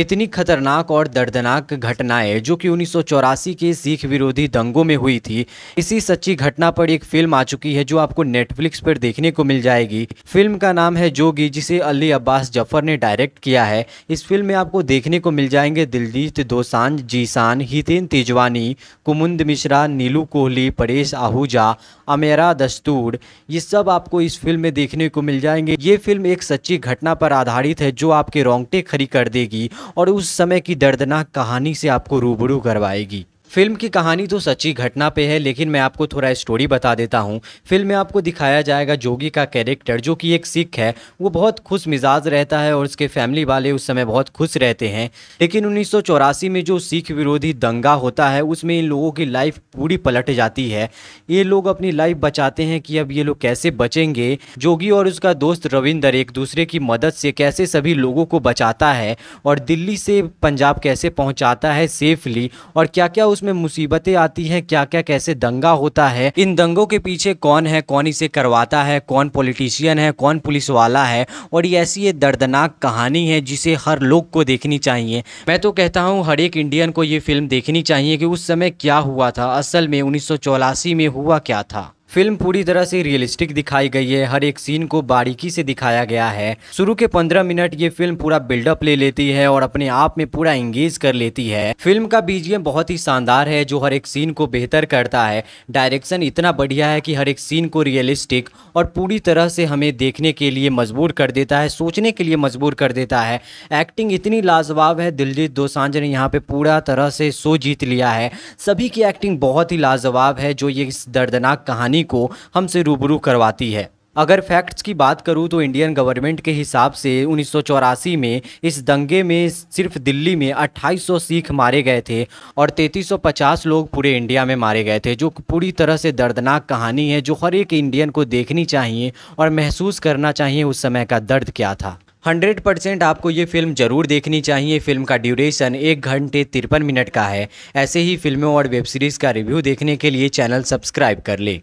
इतनी खतरनाक और दर्दनाक घटनाएं जो कि उन्नीस के सिख विरोधी दंगों में हुई थी इसी सच्ची घटना पर एक फिल्म आ चुकी है जो आपको नेटफ्लिक्स पर देखने को मिल जाएगी फिल्म का नाम है जोगी जिसे अली अब्बास जफर ने डायरेक्ट किया है इस फिल्म में आपको देखने को मिल जाएंगे दिलजीत दोसान जीसान हितेन तेजवानी कुमुंद मिश्रा नीलू कोहली परेश आहूजा अमेरा दस्तूर ये सब आपको इस फिल्म में देखने को मिल जाएंगे ये फिल्म एक सच्ची घटना पर आधारित है जो आपके रोंगटे खड़ी कर देगी और उस समय की दर्दनाक कहानी से आपको रूबरू करवाएगी फिल्म की कहानी तो सच्ची घटना पे है लेकिन मैं आपको थोड़ा स्टोरी बता देता हूँ फिल्म में आपको दिखाया जाएगा जोगी का कैरेक्टर जो कि एक सिख है वो बहुत खुश मिजाज रहता है और उसके फैमिली वाले उस समय बहुत खुश रहते हैं लेकिन उन्नीस में जो सिख विरोधी दंगा होता है उसमें इन लोगों की लाइफ पूरी पलट जाती है ये लोग अपनी लाइफ बचाते हैं कि अब ये लोग कैसे बचेंगे जोगी और उसका दोस्त रविंदर एक दूसरे की मदद से कैसे सभी लोगों को बचाता है और दिल्ली से पंजाब कैसे पहुँचाता है सेफली और क्या क्या उस में मुसीबतें आती हैं क्या क्या कैसे दंगा होता है इन दंगों के पीछे कौन है कौन इसे करवाता है कौन पॉलिटिशियन है कौन पुलिस वाला है और ये ऐसी ये दर्दनाक कहानी है जिसे हर लोग को देखनी चाहिए मैं तो कहता हूँ हर एक इंडियन को ये फिल्म देखनी चाहिए कि उस समय क्या हुआ था असल में उन्नीस में हुआ क्या था फिल्म पूरी तरह से रियलिस्टिक दिखाई गई है हर एक सीन को बारीकी से दिखाया गया है शुरू के पंद्रह मिनट ये फिल्म पूरा बिल्डअप ले लेती है और अपने आप में पूरा एंगेज कर लेती है फिल्म का बीजीएम बहुत ही शानदार है जो हर एक सीन को बेहतर करता है डायरेक्शन इतना बढ़िया है कि हर एक सीन को रियलिस्टिक और पूरी तरह से हमें देखने के लिए मजबूर कर देता है सोचने के लिए मजबूर कर देता है एक्टिंग इतनी लाजवाब है दिलजीत दोसांझ ने यहाँ पे पूरा तरह से सो जीत लिया है सभी की एक्टिंग बहुत ही लाजवाब है जो ये इस दर्दनाक कहानी कंपनी को हमसे रूबरू करवाती है अगर फैक्ट्स की बात करूं तो इंडियन गवर्नमेंट के हिसाब से उन्नीस में इस दंगे में सिर्फ दिल्ली में 2800 सिख मारे गए थे और 3350 लोग पूरे इंडिया में मारे गए थे जो पूरी तरह से दर्दनाक कहानी है जो हर एक इंडियन को देखनी चाहिए और महसूस करना चाहिए उस समय का दर्द क्या था हंड्रेड परसेंट आपको ये फिल्म ज़रूर देखनी चाहिए फिल्म का ड्यूरेशन एक घंटे तिरपन मिनट का है ऐसे ही फिल्मों और वेब सीरीज़ का रिव्यू देखने के लिए चैनल सब्सक्राइब कर ले